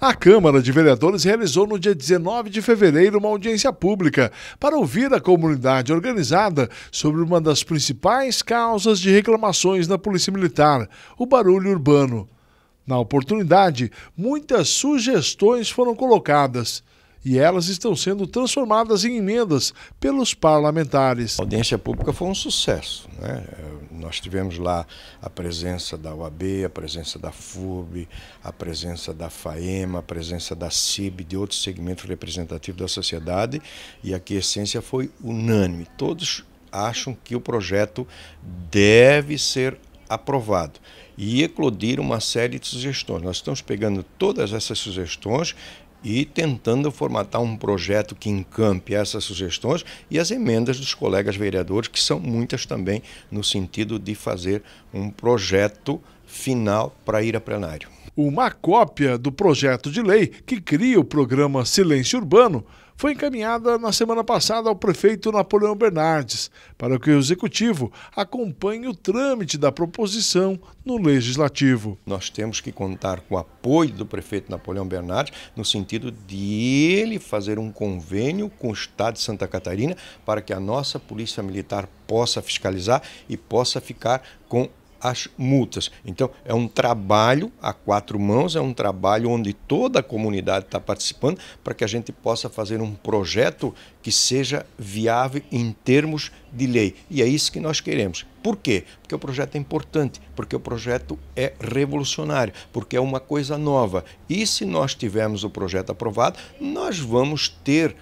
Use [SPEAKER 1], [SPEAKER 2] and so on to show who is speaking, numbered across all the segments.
[SPEAKER 1] A Câmara de Vereadores realizou no dia 19 de fevereiro uma audiência pública para ouvir a comunidade organizada sobre uma das principais causas de reclamações na Polícia Militar, o barulho urbano. Na oportunidade, muitas sugestões foram colocadas e elas estão sendo transformadas em emendas pelos parlamentares. A audiência pública foi um sucesso.
[SPEAKER 2] Né? Nós tivemos lá a presença da UAB, a presença da FURB, a presença da FAEMA, a presença da CIB, de outros segmentos representativos da sociedade, e aqui a essência foi unânime. Todos acham que o projeto deve ser aprovado e eclodir uma série de sugestões. Nós estamos pegando todas essas sugestões e tentando formatar um projeto que encampe essas sugestões e as emendas dos colegas vereadores, que são muitas também, no sentido de fazer
[SPEAKER 1] um projeto final para ir a plenário. Uma cópia do projeto de lei que cria o programa Silêncio Urbano foi encaminhada na semana passada ao prefeito Napoleão Bernardes, para que o executivo acompanhe o trâmite da proposição no legislativo. Nós temos que contar com o apoio do prefeito Napoleão
[SPEAKER 2] Bernardes no sentido de ele fazer um convênio com o estado de Santa Catarina para que a nossa Polícia Militar possa fiscalizar e possa ficar com as multas. Então, é um trabalho a quatro mãos, é um trabalho onde toda a comunidade está participando para que a gente possa fazer um projeto que seja viável em termos de lei. E é isso que nós queremos. Por quê? Porque o projeto é importante, porque o projeto é revolucionário, porque é uma coisa nova. E se nós tivermos o projeto aprovado, nós vamos ter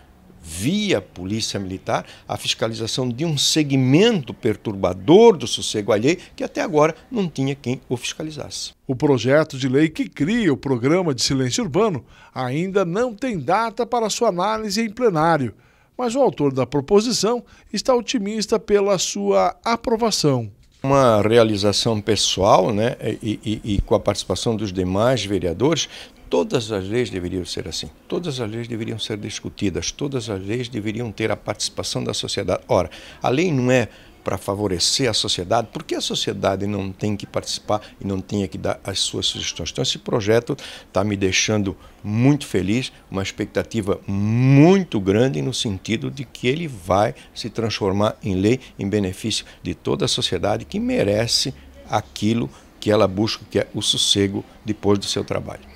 [SPEAKER 2] via polícia militar, a fiscalização de um segmento perturbador do sossego alheio que até agora
[SPEAKER 1] não tinha quem o fiscalizasse. O projeto de lei que cria o programa de silêncio urbano ainda não tem data para sua análise em plenário, mas o autor da proposição está otimista pela sua aprovação
[SPEAKER 2] uma realização pessoal né, e, e, e, com a participação dos demais vereadores, todas as leis deveriam ser assim. Todas as leis deveriam ser discutidas, todas as leis deveriam ter a participação da sociedade. Ora, a lei não é para favorecer a sociedade, por que a sociedade não tem que participar e não tem que dar as suas sugestões? Então, esse projeto está me deixando muito feliz, uma expectativa muito grande no sentido de que ele vai se transformar em lei em benefício de toda a sociedade que merece aquilo que ela busca, que é o sossego depois do seu trabalho.